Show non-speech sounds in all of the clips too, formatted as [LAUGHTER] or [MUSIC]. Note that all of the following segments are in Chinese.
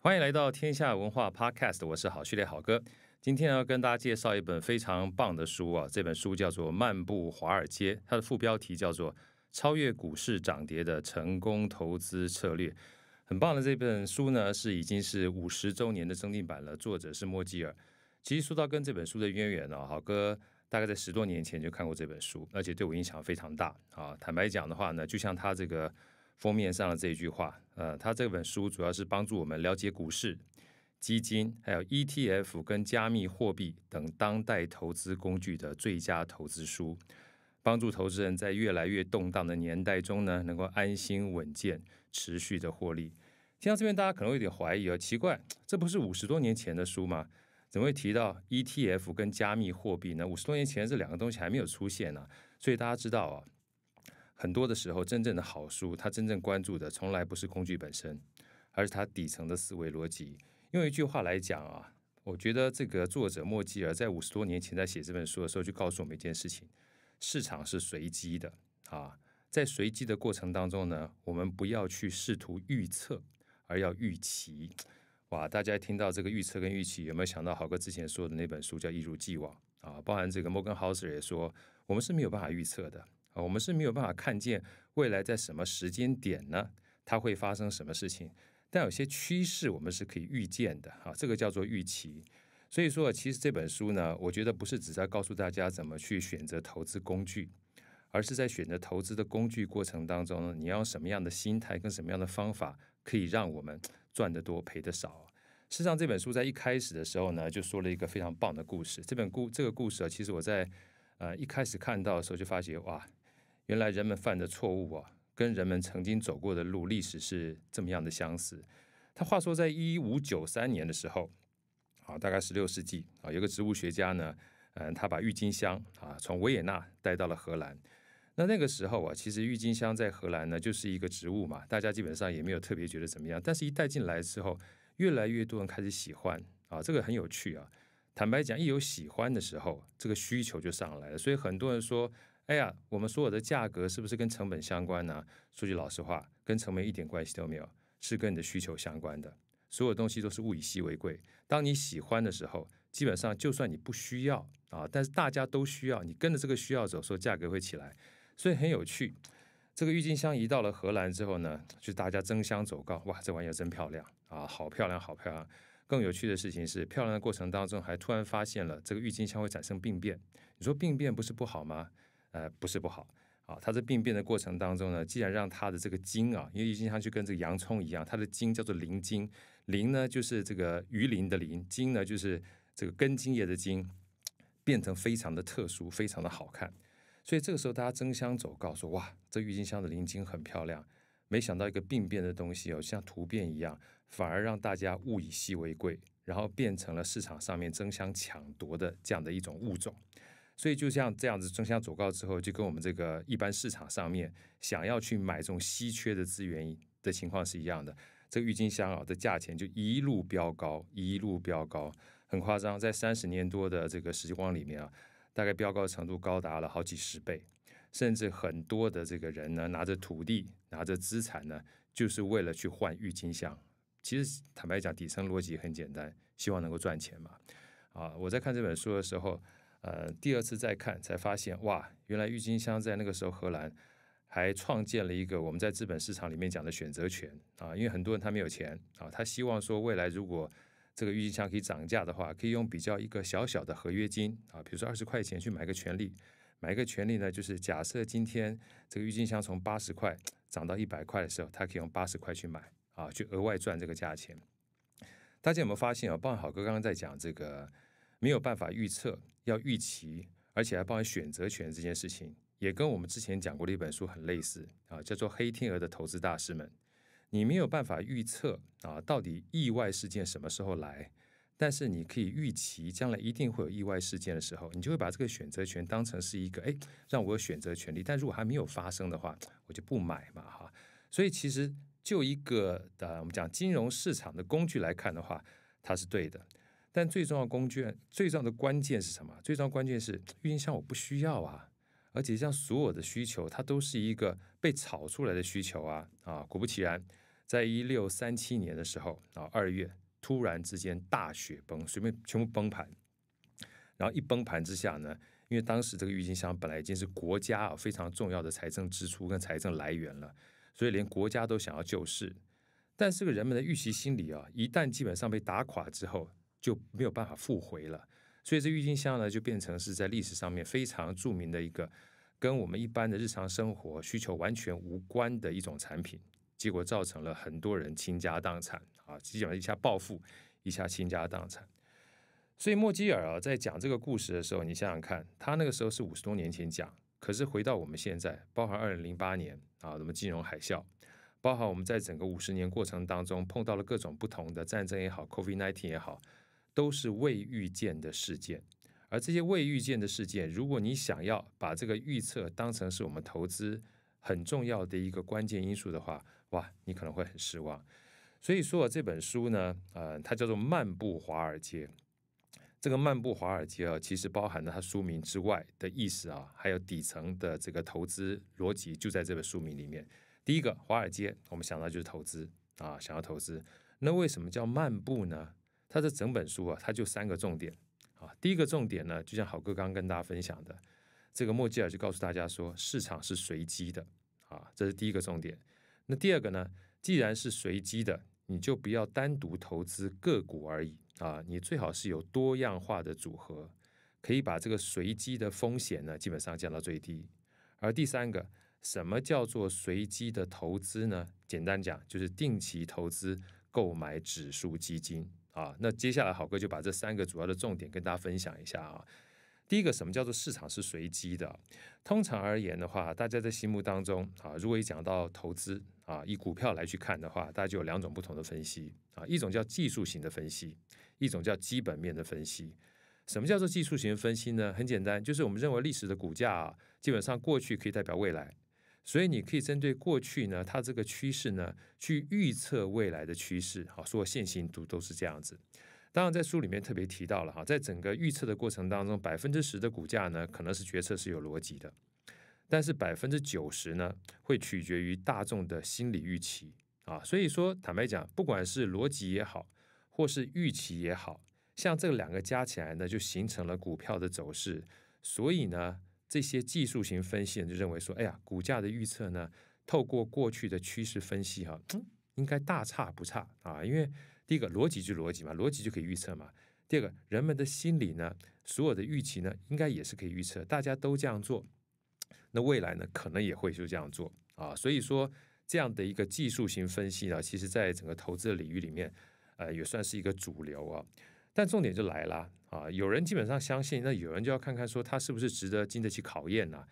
欢迎来到天下文化 Podcast，我是好序列好哥。今天要跟大家介绍一本非常棒的书啊，这本书叫做《漫步华尔街》，它的副标题叫做《超越股市涨跌的成功投资策略》。很棒的这本书呢，是已经是五十周年的增订版了。作者是莫吉尔。其实说到跟这本书的渊源呢，好哥大概在十多年前就看过这本书，而且对我影响非常大啊。坦白讲的话呢，就像他这个。封面上的这句话，呃，他这本书主要是帮助我们了解股市、基金，还有 ETF 跟加密货币等当代投资工具的最佳投资书，帮助投资人在越来越动荡的年代中呢，能够安心稳健、持续的获利。听到这边，大家可能有点怀疑哦，奇怪，这不是五十多年前的书吗？怎么会提到 ETF 跟加密货币呢？五十多年前这两个东西还没有出现呢，所以大家知道啊。很多的时候，真正的好书，他真正关注的从来不是工具本身，而是它底层的思维逻辑。用一句话来讲啊，我觉得这个作者莫吉尔在五十多年前在写这本书的时候，就告诉我们一件事情：市场是随机的啊，在随机的过程当中呢，我们不要去试图预测，而要预期。哇，大家听到这个预测跟预期，有没有想到豪哥之前说的那本书叫《一如既往》啊？包含这个摩根豪斯也说，我们是没有办法预测的。啊，我们是没有办法看见未来在什么时间点呢？它会发生什么事情？但有些趋势我们是可以预见的，哈，这个叫做预期。所以说，其实这本书呢，我觉得不是只在告诉大家怎么去选择投资工具，而是在选择投资的工具过程当中，呢，你要什么样的心态跟什么样的方法，可以让我们赚得多赔得少。事实上，这本书在一开始的时候呢，就说了一个非常棒的故事。这本故这个故事啊，其实我在呃一开始看到的时候就发觉，哇！原来人们犯的错误啊，跟人们曾经走过的路历史是这么样的相似。他话说，在一五九三年的时候，好，大概十六世纪啊，有个植物学家呢，嗯，他把郁金香啊从维也纳带到了荷兰。那那个时候啊，其实郁金香在荷兰呢就是一个植物嘛，大家基本上也没有特别觉得怎么样。但是，一带进来之后，越来越多人开始喜欢啊，这个很有趣啊。坦白讲，一有喜欢的时候，这个需求就上来了，所以很多人说。哎呀，我们所有的价格是不是跟成本相关呢？说句老实话，跟成本一点关系都没有，是跟你的需求相关的。所有东西都是物以稀为贵。当你喜欢的时候，基本上就算你不需要啊，但是大家都需要，你跟着这个需要走，说价格会起来。所以很有趣，这个郁金香移到了荷兰之后呢，就大家争相走高。哇，这玩意儿真漂亮啊，好漂亮，好漂亮。更有趣的事情是，漂亮的过程当中还突然发现了这个郁金香会产生病变。你说病变不是不好吗？呃，不是不好，啊，它在病变的过程当中呢，既然让它的这个茎啊，因为郁金香就跟这个洋葱一样，它的茎叫做鳞茎，鳞呢就是这个鱼鳞的鳞，茎呢就是这个根茎叶的茎，变成非常的特殊，非常的好看，所以这个时候大家争相走，告诉哇，这郁金香的鳞茎很漂亮，没想到一个病变的东西哦，像突变一样，反而让大家物以稀为贵，然后变成了市场上面争相抢夺的这样的一种物种。所以就像这样子争相走高之后，就跟我们这个一般市场上面想要去买这种稀缺的资源的情况是一样的。这个郁金香啊，的价钱就一路飙高，一路飙高，很夸张，在三十年多的这个时光里面啊，大概飙高的程度高达了好几十倍，甚至很多的这个人呢，拿着土地，拿着资产呢，就是为了去换郁金香。其实坦白讲，底层逻辑很简单，希望能够赚钱嘛。啊，我在看这本书的时候。呃，第二次再看才发现，哇，原来郁金香在那个时候荷兰还创建了一个我们在资本市场里面讲的选择权啊，因为很多人他没有钱啊，他希望说未来如果这个郁金香可以涨价的话，可以用比较一个小小的合约金啊，比如说二十块钱去买个权利，买一个权利呢，就是假设今天这个郁金香从八十块涨到一百块的时候，他可以用八十块去买啊，去额外赚这个价钱。大家有没有发现啊？棒好哥刚刚在讲这个。没有办法预测，要预期，而且还包含选择权这件事情，也跟我们之前讲过的一本书很类似啊，叫做《黑天鹅》的投资大师们。你没有办法预测啊，到底意外事件什么时候来，但是你可以预期将来一定会有意外事件的时候，你就会把这个选择权当成是一个，哎，让我有选择权利。但如果还没有发生的话，我就不买嘛，哈。所以其实就一个呃，我们讲金融市场的工具来看的话，它是对的。但最重要工具，最重要的关键是什么？最重要关键是郁金香我不需要啊，而且像所有的需求，它都是一个被炒出来的需求啊啊！果不其然，在一六三七年的时候啊，二月突然之间大雪崩，随便全部崩盘。然后一崩盘之下呢，因为当时这个郁金香本来已经是国家啊非常重要的财政支出跟财政来源了，所以连国家都想要救市。但这个人们的预期心理啊，一旦基本上被打垮之后，就没有办法复回了，所以这郁金香呢，就变成是在历史上面非常著名的一个，跟我们一般的日常生活需求完全无关的一种产品，结果造成了很多人倾家荡产啊，基本上一下暴富，一下倾家荡产。所以莫基尔啊，在讲这个故事的时候，你想想看，他那个时候是五十多年前讲，可是回到我们现在，包含二零零八年啊，什么金融海啸，包含我们在整个五十年过程当中碰到了各种不同的战争也好，Covid nineteen 也好。都是未预见的事件，而这些未预见的事件，如果你想要把这个预测当成是我们投资很重要的一个关键因素的话，哇，你可能会很失望。所以说这本书呢，呃，它叫做《漫步华尔街》。这个《漫步华尔街》啊，其实包含了它书名之外的意思啊，还有底层的这个投资逻辑就在这本书名里面。第一个，华尔街，我们想到就是投资啊，想要投资，那为什么叫漫步呢？他这整本书啊，他就三个重点啊。第一个重点呢，就像好哥刚刚跟大家分享的，这个莫吉尔就告诉大家说，市场是随机的啊，这是第一个重点。那第二个呢，既然是随机的，你就不要单独投资个股而已啊，你最好是有多样化的组合，可以把这个随机的风险呢，基本上降到最低。而第三个，什么叫做随机的投资呢？简单讲，就是定期投资购买指数基金。啊，那接下来好哥就把这三个主要的重点跟大家分享一下啊。第一个，什么叫做市场是随机的？通常而言的话，大家在心目当中啊，如果一讲到投资啊，以股票来去看的话，大家就有两种不同的分析啊，一种叫技术型的分析，一种叫基本面的分析。什么叫做技术型分析呢？很简单，就是我们认为历史的股价啊，基本上过去可以代表未来。所以你可以针对过去呢，它这个趋势呢，去预测未来的趋势。好，所有线性图都是这样子。当然，在书里面特别提到了哈，在整个预测的过程当中，百分之十的股价呢，可能是决策是有逻辑的，但是百分之九十呢，会取决于大众的心理预期啊。所以说，坦白讲，不管是逻辑也好，或是预期也好，像这两个加起来呢，就形成了股票的走势。所以呢。这些技术型分析人就认为说，哎呀，股价的预测呢，透过过去的趋势分析哈，应该大差不差啊。因为第一个逻辑就是逻辑嘛，逻辑就可以预测嘛。第二个，人们的心理呢，所有的预期呢，应该也是可以预测。大家都这样做，那未来呢，可能也会就这样做啊。所以说，这样的一个技术型分析呢，其实在整个投资的领域里面，呃，也算是一个主流啊。但重点就来了。啊，有人基本上相信，那有人就要看看说他是不是值得经得起考验呐。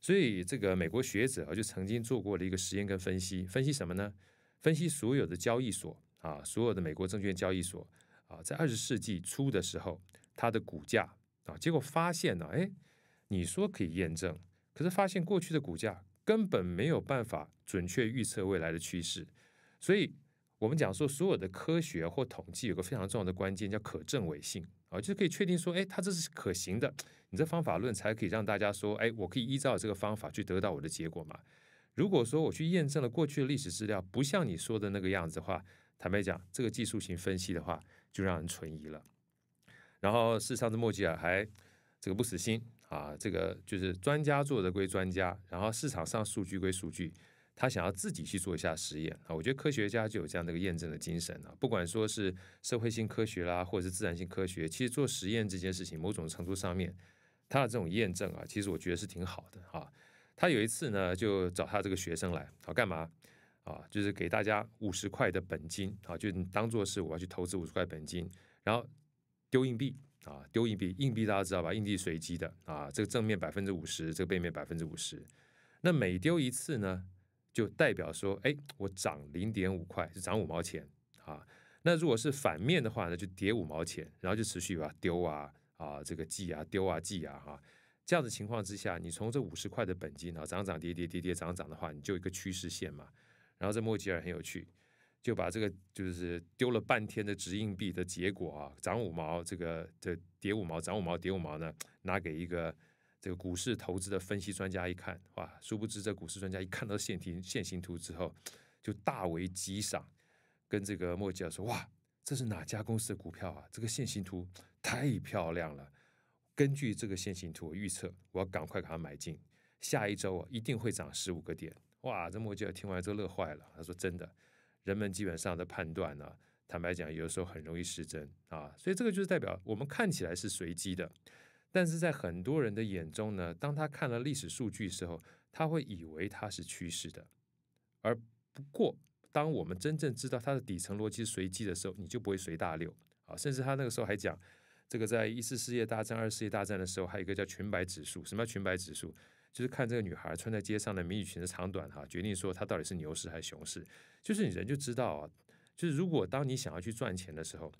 所以这个美国学者就曾经做过了一个实验跟分析，分析什么呢？分析所有的交易所啊，所有的美国证券交易所啊，在二十世纪初的时候，它的股价啊，结果发现呢，哎，你说可以验证，可是发现过去的股价根本没有办法准确预测未来的趋势，所以。我们讲说，所有的科学或统计有个非常重要的关键叫可证伪性啊，就是可以确定说，哎，它这是可行的，你这方法论才可以让大家说，哎，我可以依照这个方法去得到我的结果嘛。如果说我去验证了过去的历史资料，不像你说的那个样子的话，坦白讲，这个技术型分析的话就让人存疑了。然后，实上的莫吉尔还这个不死心啊，这个就是专家做的归专家，然后市场上数据归数据。他想要自己去做一下实验啊，我觉得科学家就有这样的一个验证的精神啊。不管说是社会性科学啦，或者是自然性科学，其实做实验这件事情，某种程度上面，他的这种验证啊，其实我觉得是挺好的啊。他有一次呢，就找他这个学生来，好干嘛啊？就是给大家五十块的本金啊，就当做是我要去投资五十块本金，然后丢硬币啊，丢硬币，硬币大家知道吧？硬币随机的啊，这个正面百分之五十，这个背面百分之五十。那每丢一次呢？就代表说，哎，我涨零点五块，就涨五毛钱啊。那如果是反面的话，呢，就跌五毛钱，然后就持续把丢啊啊，这个记啊丢啊记啊哈。这样的情况之下，你从这五十块的本金啊，涨涨跌跌跌跌涨涨的话，你就一个趋势线嘛。然后这莫吉尔很有趣，就把这个就是丢了半天的直硬币的结果啊，涨五毛，这个这跌五毛，涨五毛，跌五毛呢，拿给一个。这个股市投资的分析专家一看，哇，殊不知这股市专家一看到线形线形图之后，就大为激赏，跟这个莫尔说：“哇，这是哪家公司的股票啊？这个线形图太漂亮了。根据这个线形图，我预测我要赶快给他买进，下一周啊一定会涨十五个点。”哇，这莫尔听完之后乐坏了，他说：“真的，人们基本上的判断呢，坦白讲，有时候很容易失真啊。所以这个就是代表我们看起来是随机的。”但是在很多人的眼中呢，当他看了历史数据的时候，他会以为它是趋势的，而不过，当我们真正知道它的底层逻辑是随机的时候，你就不会随大流啊。甚至他那个时候还讲，这个在一次世界大战、二世界大战的时候，还有一个叫裙摆指数。什么叫裙摆指数？就是看这个女孩穿在街上的迷你裙的长短哈，决定说她到底是牛市还是熊市。就是你人就知道啊，就是如果当你想要去赚钱的时候。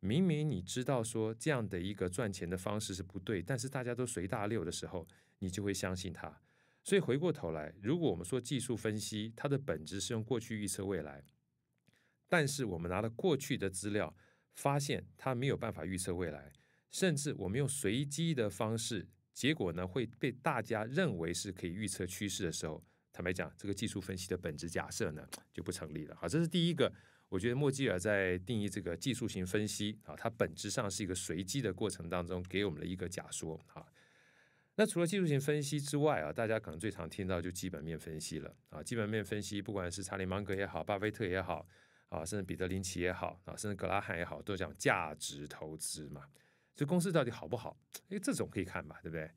明明你知道说这样的一个赚钱的方式是不对，但是大家都随大流的时候，你就会相信它。所以回过头来，如果我们说技术分析，它的本质是用过去预测未来，但是我们拿了过去的资料，发现它没有办法预测未来，甚至我们用随机的方式，结果呢会被大家认为是可以预测趋势的时候，坦白讲，这个技术分析的本质假设呢就不成立了。好，这是第一个。我觉得莫基尔在定义这个技术型分析啊，它本质上是一个随机的过程当中给我们的一个假说啊。那除了技术型分析之外啊，大家可能最常听到就基本面分析了啊。基本面分析，不管是查理芒格也好，巴菲特也好啊，甚至彼得林奇也好啊，甚至格拉汉也好，都讲价值投资嘛。这公司到底好不好？诶，这种可以看吧，对不对？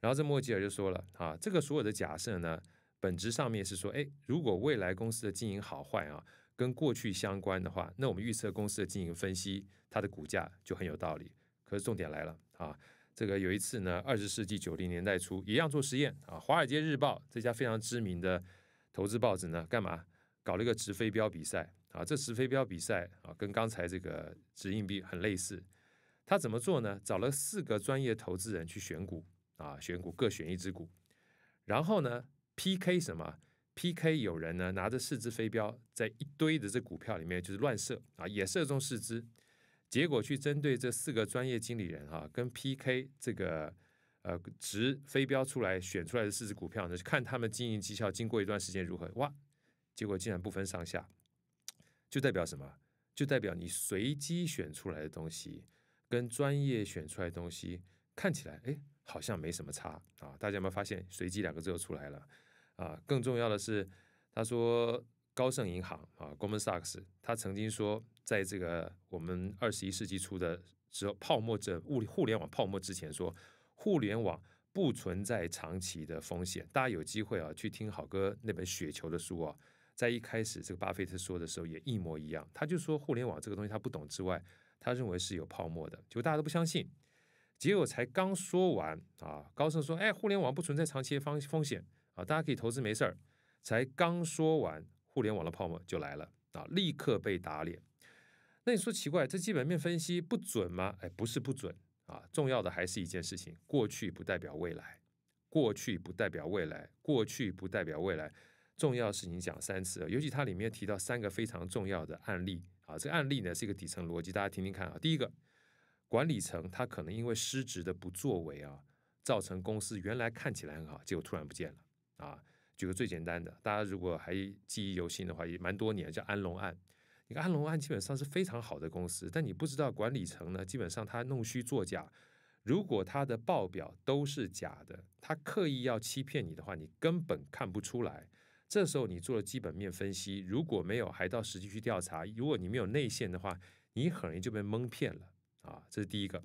然后这莫吉尔就说了啊，这个所有的假设呢，本质上面是说，诶，如果未来公司的经营好坏啊。跟过去相关的话，那我们预测公司的经营分析，它的股价就很有道理。可是重点来了啊，这个有一次呢，二十世纪九零年代初，一样做实验啊。《华尔街日报》这家非常知名的投资报纸呢，干嘛？搞了一个掷飞镖比赛啊。这掷飞镖比赛啊，跟刚才这个掷硬币很类似。他怎么做呢？找了四个专业投资人去选股啊，选股各选一只股，然后呢 PK 什么？P.K. 有人呢拿着四只飞镖，在一堆的这股票里面就是乱射啊，也射中四只，结果去针对这四个专业经理人哈，跟 P.K. 这个呃值飞镖出来选出来的四只股票呢，看他们经营绩效经过一段时间如何，哇，结果竟然不分上下，就代表什么？就代表你随机选出来的东西跟专业选出来的东西看起来，哎，好像没什么差啊。大家有没有发现“随机”两个字又出来了？啊，更重要的是，他说高盛银行啊，Goldman Sachs，他曾经说，在这个我们二十一世纪初的候，泡沫这物互联网泡沫之前，说互联网不存在长期的风险。大家有机会啊，去听好哥那本《雪球》的书啊，在一开始这个巴菲特说的时候也一模一样。他就说互联网这个东西他不懂之外，他认为是有泡沫的。就大家都不相信，结果才刚说完啊，高盛说，哎，互联网不存在长期的风风险。啊，大家可以投资没事儿。才刚说完互联网的泡沫就来了啊，立刻被打脸。那你说奇怪，这基本面分析不准吗？哎，不是不准啊。重要的还是一件事情，过去不代表未来，过去不代表未来，过去不代表未来。重要事情讲三次，尤其它里面提到三个非常重要的案例啊。这个案例呢是一个底层逻辑，大家听听看啊。第一个，管理层他可能因为失职的不作为啊，造成公司原来看起来很好，结果突然不见了。啊，举个最简单的，大家如果还记忆犹新的话，也蛮多年，叫安龙案。你看安龙案基本上是非常好的公司，但你不知道管理层呢，基本上他弄虚作假。如果他的报表都是假的，他刻意要欺骗你的话，你根本看不出来。这时候你做了基本面分析，如果没有还到实际去调查，如果你没有内线的话，你很容易就被蒙骗了啊。这是第一个。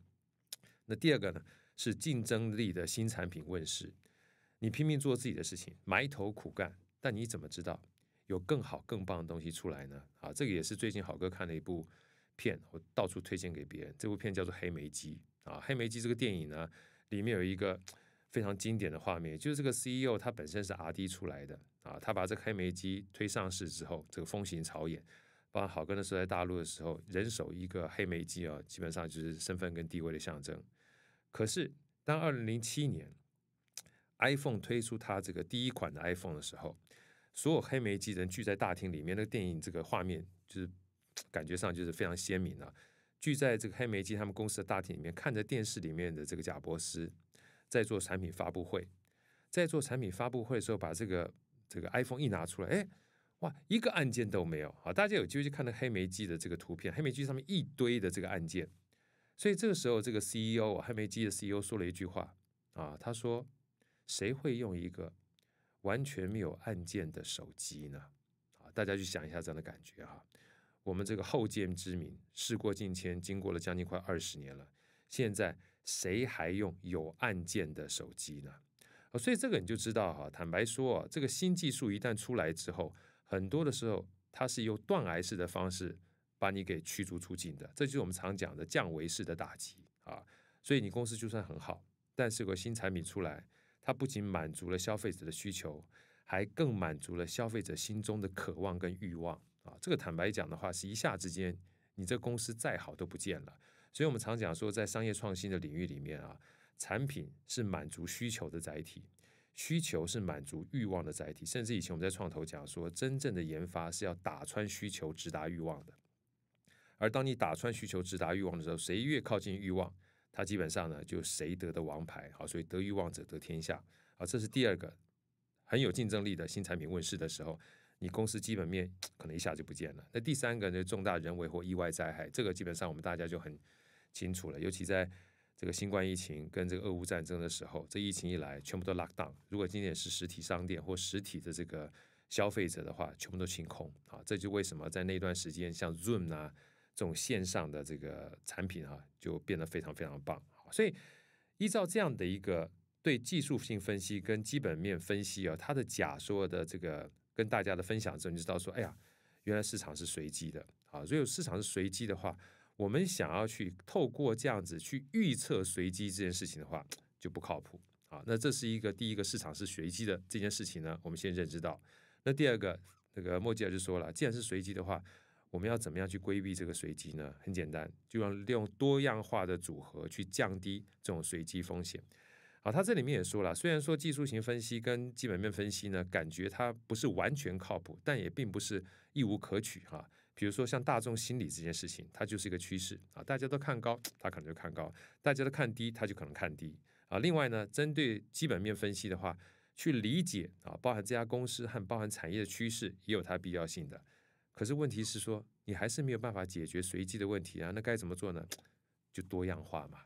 那第二个呢，是竞争力的新产品问世。你拼命做自己的事情，埋头苦干，但你怎么知道有更好、更棒的东西出来呢？啊，这个也是最近好哥看了一部片，我到处推荐给别人。这部片叫做《黑莓机》啊，《黑莓机》这个电影呢，里面有一个非常经典的画面，就是这个 CEO 他本身是 R D 出来的啊，他把这个黑莓机推上市之后，这个风行朝野。包括好哥那时候在大陆的时候，人手一个黑莓机啊，基本上就是身份跟地位的象征。可是当二零零七年，iPhone 推出它这个第一款的 iPhone 的时候，所有黑莓机人聚在大厅里面，那个电影这个画面就是 [TSK] 感觉上就是非常鲜明了。聚在这个黑莓机他们公司的大厅里面，看着电视里面的这个贾伯斯在做产品发布会，在做产品发布会的时候，把这个这个 iPhone 一拿出来，哎，哇，一个按键都没有啊！大家有机会去看那黑莓机的这个图片，黑莓机上面一堆的这个按键。所以这个时候，这个 CEO 黑莓机的 CEO 说了一句话啊，他说。谁会用一个完全没有按键的手机呢？啊，大家去想一下这样的感觉哈。我们这个后见之明，事过境迁，经过了将近快二十年了，现在谁还用有按键的手机呢？啊，所以这个你就知道哈。坦白说啊，这个新技术一旦出来之后，很多的时候它是用断崖式的方式把你给驱逐出境的，这就是我们常讲的降维式的打击啊。所以你公司就算很好，但是有个新产品出来。它不仅满足了消费者的需求，还更满足了消费者心中的渴望跟欲望啊！这个坦白讲的话，是一下之间，你这公司再好都不见了。所以我们常讲说，在商业创新的领域里面啊，产品是满足需求的载体，需求是满足欲望的载体。甚至以前我们在创投讲说，真正的研发是要打穿需求直达欲望的。而当你打穿需求直达欲望的时候，谁越靠近欲望？它基本上呢，就谁得的王牌好，所以得欲望者得天下。啊，这是第二个很有竞争力的新产品问世的时候，你公司基本面 [TSK] 可能一下就不见了。那第三个呢，重大人为或意外灾害，这个基本上我们大家就很清楚了。尤其在这个新冠疫情跟这个俄乌战争的时候，这疫情一来，全部都 lock down。如果今年是实体商店或实体的这个消费者的话，全部都清空。啊，这就为什么在那段时间像 Zoom 呐。这种线上的这个产品哈，就变得非常非常棒。所以依照这样的一个对技术性分析跟基本面分析啊，它的假说的这个跟大家的分享之后，你就知道说，哎呀，原来市场是随机的啊。如果市场是随机的话，我们想要去透过这样子去预测随机这件事情的话，就不靠谱啊。那这是一个第一个，市场是随机的这件事情呢，我们先认知到。那第二个，那个莫吉尔就说了，既然是随机的话。我们要怎么样去规避这个随机呢？很简单，就要利用多样化的组合去降低这种随机风险。好，他这里面也说了，虽然说技术型分析跟基本面分析呢，感觉它不是完全靠谱，但也并不是一无可取哈。比如说像大众心理这件事情，它就是一个趋势啊，大家都看高，它可能就看高；大家都看低，它就可能看低啊。另外呢，针对基本面分析的话，去理解啊，包含这家公司和包含产业的趋势，也有它必要性的。可是问题是说，你还是没有办法解决随机的问题啊？那该怎么做呢？就多样化嘛，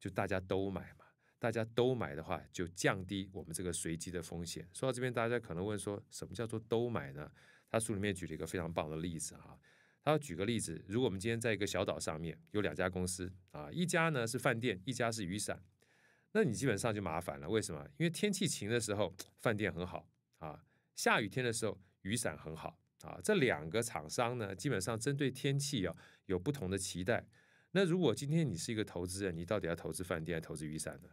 就大家都买嘛。大家都买的话，就降低我们这个随机的风险。说到这边，大家可能问说，什么叫做都买呢？他书里面举了一个非常棒的例子哈。他要举个例子，如果我们今天在一个小岛上面有两家公司啊，一家呢是饭店，一家是雨伞，那你基本上就麻烦了。为什么？因为天气晴的时候饭店很好啊，下雨天的时候雨伞很好。啊，这两个厂商呢，基本上针对天气啊有不同的期待。那如果今天你是一个投资人，你到底要投资饭店还是投资雨伞呢？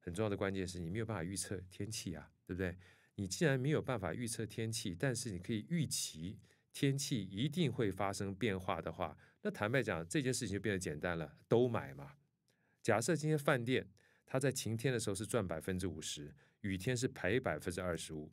很重要的关键是你没有办法预测天气啊，对不对？你既然没有办法预测天气，但是你可以预期天气一定会发生变化的话，那坦白讲，这件事情就变得简单了，都买嘛。假设今天饭店它在晴天的时候是赚百分之五十，雨天是赔百分之二十五，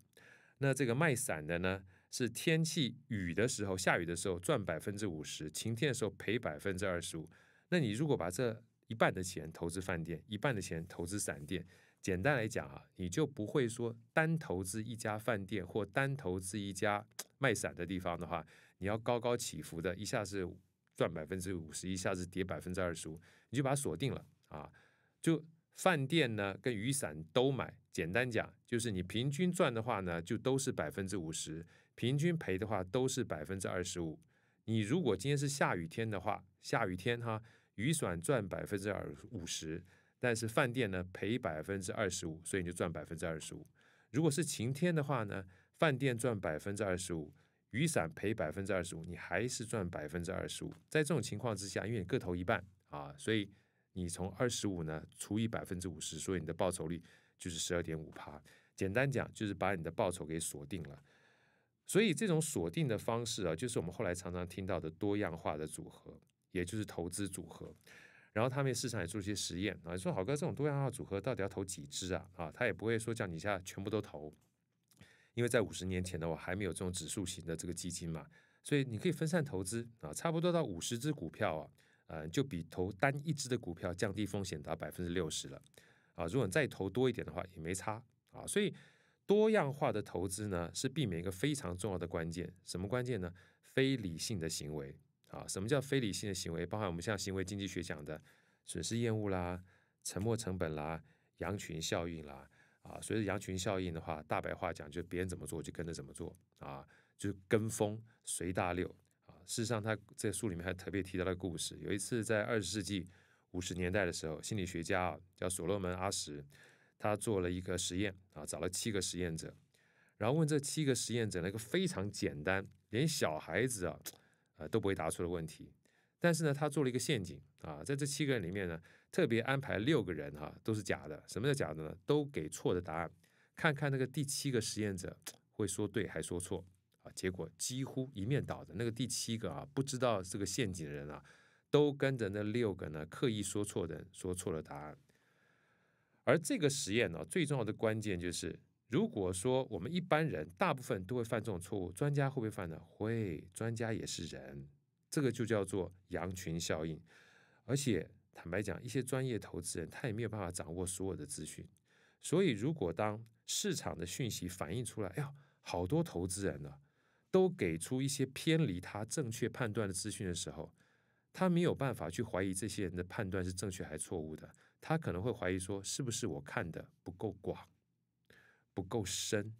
那这个卖伞的呢？是天气雨的时候，下雨的时候赚百分之五十，晴天的时候赔百分之二十五。那你如果把这一半的钱投资饭店，一半的钱投资闪电，简单来讲啊，你就不会说单投资一家饭店或单投资一家 [TSK] 卖伞的地方的话，你要高高起伏的，一下子赚百分之五十，一下子跌百分之二十五，你就把它锁定了啊。就饭店呢跟雨伞都买，简单讲就是你平均赚的话呢，就都是百分之五十。平均赔的话都是百分之二十五。你如果今天是下雨天的话，下雨天哈，雨伞赚百分之二五十，但是饭店呢赔百分之二十五，所以你就赚百分之二十五。如果是晴天的话呢，饭店赚百分之二十五，雨伞赔百分之二十五，你还是赚百分之二十五。在这种情况之下，因为你各投一半啊，所以你从二十五呢除以百分之五十，所以你的报酬率就是十二点五趴。简单讲就是把你的报酬给锁定了。所以这种锁定的方式啊，就是我们后来常常听到的多样化的组合，也就是投资组合。然后他们市场也做了一些实验啊，说好哥，这种多样化组合到底要投几只啊？啊，他也不会说叫你一下全部都投，因为在五十年前呢，我还没有这种指数型的这个基金嘛。所以你可以分散投资啊，差不多到五十只股票啊，呃，就比投单一只的股票降低风险达百分之六十了啊。如果你再投多一点的话，也没差啊。所以。多样化的投资呢，是避免一个非常重要的关键。什么关键呢？非理性的行为啊。什么叫非理性的行为？包含我们像行为经济学讲的损失厌恶啦、沉没成本啦、羊群效应啦啊。随着羊群效应的话，大白话讲，就别人怎么做就跟着怎么做啊，就是跟风、随大流啊。事实上，他这书里面还特别提到了故事。有一次在二十世纪五十年代的时候，心理学家啊叫所罗门·阿什。他做了一个实验啊，找了七个实验者，然后问这七个实验者那个非常简单，连小孩子啊，呃都不会答出的问题。但是呢，他做了一个陷阱啊，在这七个人里面呢，特别安排六个人哈都是假的。什么叫假的呢？都给错的答案。看看那个第七个实验者会说对还说错啊？结果几乎一面倒的，那个第七个啊不知道这个陷阱的人啊，都跟着那六个呢刻意说错的说错了答案。而这个实验呢，最重要的关键就是，如果说我们一般人大部分都会犯这种错误，专家会不会犯呢？会，专家也是人，这个就叫做羊群效应。而且坦白讲，一些专业投资人他也没有办法掌握所有的资讯，所以如果当市场的讯息反映出来，哎呦，好多投资人呢，都给出一些偏离他正确判断的资讯的时候，他没有办法去怀疑这些人的判断是正确还是错误的。他可能会怀疑说，是不是我看的不够广、不够深、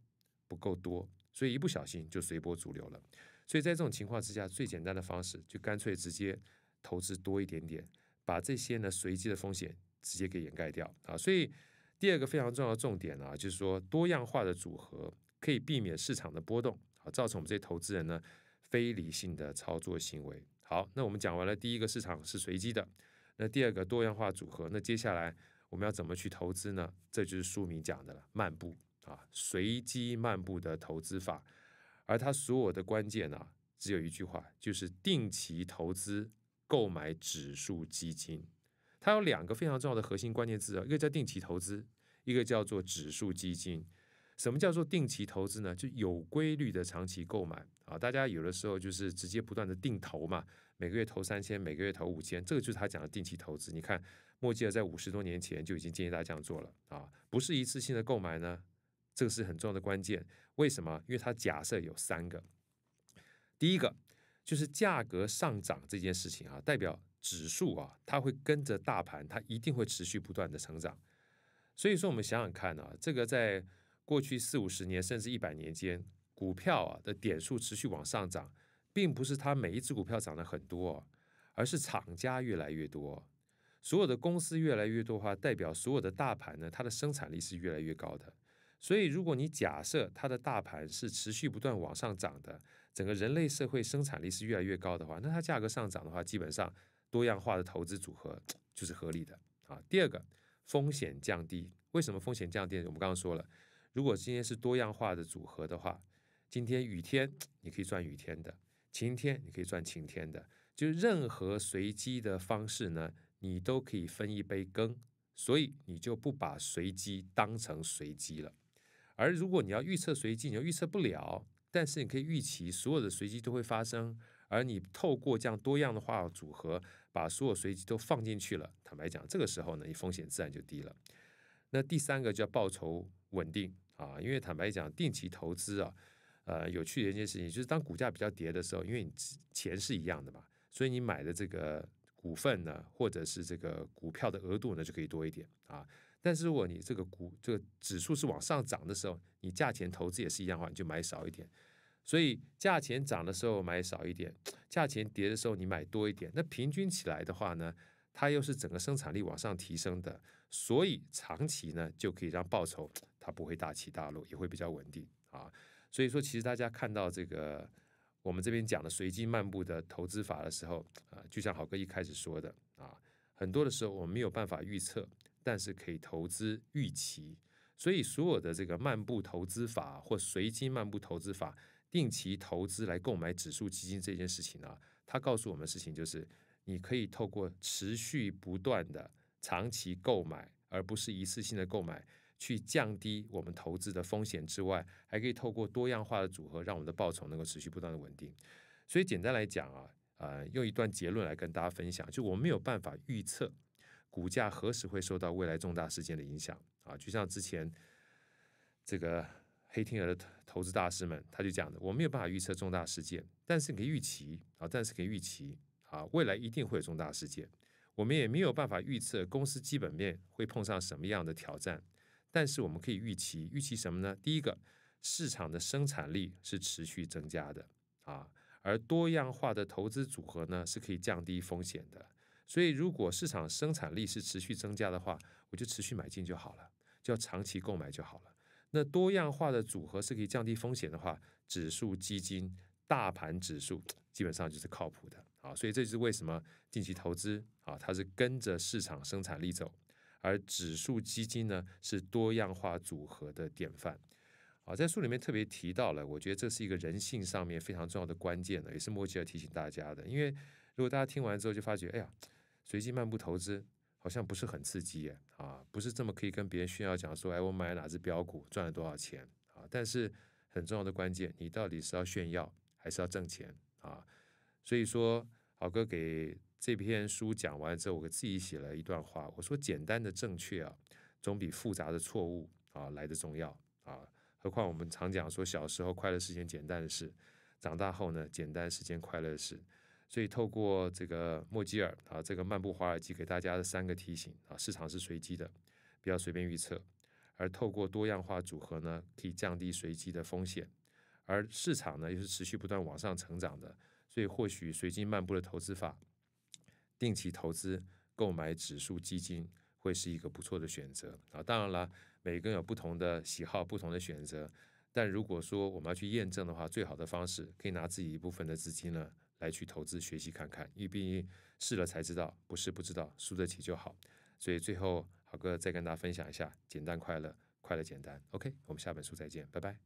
不够多，所以一不小心就随波逐流了。所以在这种情况之下，最简单的方式就干脆直接投资多一点点，把这些呢随机的风险直接给掩盖掉啊。所以第二个非常重要的重点啊，就是说多样化的组合可以避免市场的波动啊，造成我们这些投资人呢非理性的操作行为。好，那我们讲完了第一个市场是随机的。那第二个多样化组合，那接下来我们要怎么去投资呢？这就是书名讲的了，漫步啊，随机漫步的投资法，而它所有的关键呢，只有一句话，就是定期投资购买指数基金。它有两个非常重要的核心关键字啊，一个叫定期投资，一个叫做指数基金。什么叫做定期投资呢？就有规律的长期购买啊，大家有的时候就是直接不断的定投嘛。每个月投三千，每个月投五千，这个就是他讲的定期投资。你看，莫吉尔在五十多年前就已经建议大家这样做了啊！不是一次性的购买呢，这个是很重要的关键。为什么？因为它假设有三个，第一个就是价格上涨这件事情啊，代表指数啊，它会跟着大盘，它一定会持续不断的成长。所以说，我们想想看啊，这个在过去四五十年甚至一百年间，股票啊的点数持续往上涨。并不是它每一只股票涨得很多，而是厂家越来越多，所有的公司越来越多的话，代表所有的大盘呢，它的生产力是越来越高的。所以，如果你假设它的大盘是持续不断往上涨的，整个人类社会生产力是越来越高的话，那它价格上涨的话，基本上多样化的投资组合就是合理的啊。第二个，风险降低。为什么风险降低？我们刚刚说了，如果今天是多样化的组合的话，今天雨天你可以赚雨天的。晴天你可以赚晴天的，就任何随机的方式呢，你都可以分一杯羹，所以你就不把随机当成随机了。而如果你要预测随机，你就预测不了，但是你可以预期所有的随机都会发生，而你透过这样多样化组合，把所有随机都放进去了。坦白讲，这个时候呢，你风险自然就低了。那第三个叫报酬稳定啊，因为坦白讲，定期投资啊。呃，有趣的一件事情就是，当股价比较跌的时候，因为你钱是一样的嘛，所以你买的这个股份呢，或者是这个股票的额度呢，就可以多一点啊。但是如果你这个股这个指数是往上涨的时候，你价钱投资也是一样的话，你就买少一点。所以价钱涨的时候买少一点，价钱跌的时候你买多一点。那平均起来的话呢，它又是整个生产力往上提升的，所以长期呢就可以让报酬它不会大起大落，也会比较稳定啊。所以说，其实大家看到这个我们这边讲的随机漫步的投资法的时候，啊，就像好哥一开始说的，啊，很多的时候我们没有办法预测，但是可以投资预期。所以，所有的这个漫步投资法或随机漫步投资法，定期投资来购买指数基金这件事情呢，它告诉我们事情就是，你可以透过持续不断的长期购买，而不是一次性的购买。去降低我们投资的风险之外，还可以透过多样化的组合，让我们的报酬能够持续不断的稳定。所以简单来讲啊，呃，用一段结论来跟大家分享，就我们没有办法预测股价何时会受到未来重大事件的影响啊。就像之前这个黑天鹅的投资大师们他就讲的，我们没有办法预测重大事件，但是可以预期啊，但是可以预期啊，未来一定会有重大事件。我们也没有办法预测公司基本面会碰上什么样的挑战。但是我们可以预期，预期什么呢？第一个，市场的生产力是持续增加的啊，而多样化的投资组合呢是可以降低风险的。所以，如果市场生产力是持续增加的话，我就持续买进就好了，就要长期购买就好了。那多样化的组合是可以降低风险的话，指数基金、大盘指数基本上就是靠谱的啊。所以，这就是为什么定期投资啊，它是跟着市场生产力走。而指数基金呢，是多样化组合的典范。啊，在书里面特别提到了，我觉得这是一个人性上面非常重要的关键呢，也是莫吉尔提醒大家的。因为如果大家听完之后就发觉，哎呀，随机漫步投资好像不是很刺激耶，啊，不是这么可以跟别人炫耀讲说，哎，我买了哪只标股赚了多少钱啊？但是很重要的关键，你到底是要炫耀还是要挣钱啊？所以说，好哥给。这篇书讲完之后，我给自己写了一段话。我说：“简单的正确啊，总比复杂的错误啊来的重要啊。何况我们常讲说，小时候快乐是件简单的事，长大后呢，简单是件快乐的事。所以，透过这个莫吉尔啊，这个漫步华尔街给大家的三个提醒啊：市场是随机的，不要随便预测；而透过多样化组合呢，可以降低随机的风险；而市场呢，又是持续不断往上成长的。所以，或许随机漫步的投资法。”定期投资购买指数基金会是一个不错的选择啊！当然了，每个人有不同的喜好、不同的选择。但如果说我们要去验证的话，最好的方式可以拿自己一部分的资金呢来去投资学习看看，因为毕竟试了才知道，不是不知道，输得起就好。所以最后，好哥再跟大家分享一下：简单快乐，快乐简单。OK，我们下本书再见，拜拜。